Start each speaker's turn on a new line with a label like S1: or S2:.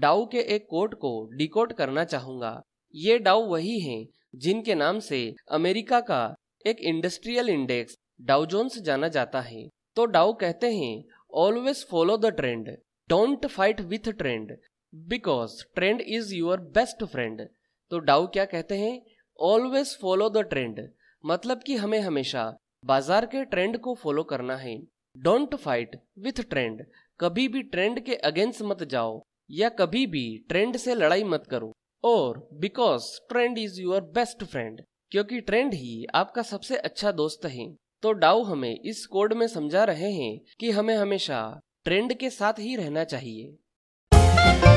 S1: डाउ के एक कोट को डिकोड
S2: करना चाहूंगा ये डाउ वही हैं जिनके नाम से अमेरिका का एक इंडस्ट्रियल इंडेक्स डाउ जोन्स जाना जाता है तो डाउ कहते हैं always follow the trend don't fight with trend because trend is your best friend तो डाउ क्या कहते हैं ऑलवेज फॉलो द ट्रेंड मतलब कि हमें हमेशा बाजार के ट्रेंड को फॉलो करना है डोंट फाइट विथ ट्रेंड कभी भी ट्रेंड के अगेंस्ट मत जाओ या कभी भी ट्रेंड से लड़ाई मत करो और because trend is your best friend क्योंकि ट्रेंड ही आपका सबसे अच्छा दोस्त है तो डाउ हमें इस कोड में समझा रहे हैं कि हमें हमेशा ट्रेंड के साथ ही रहना चाहिए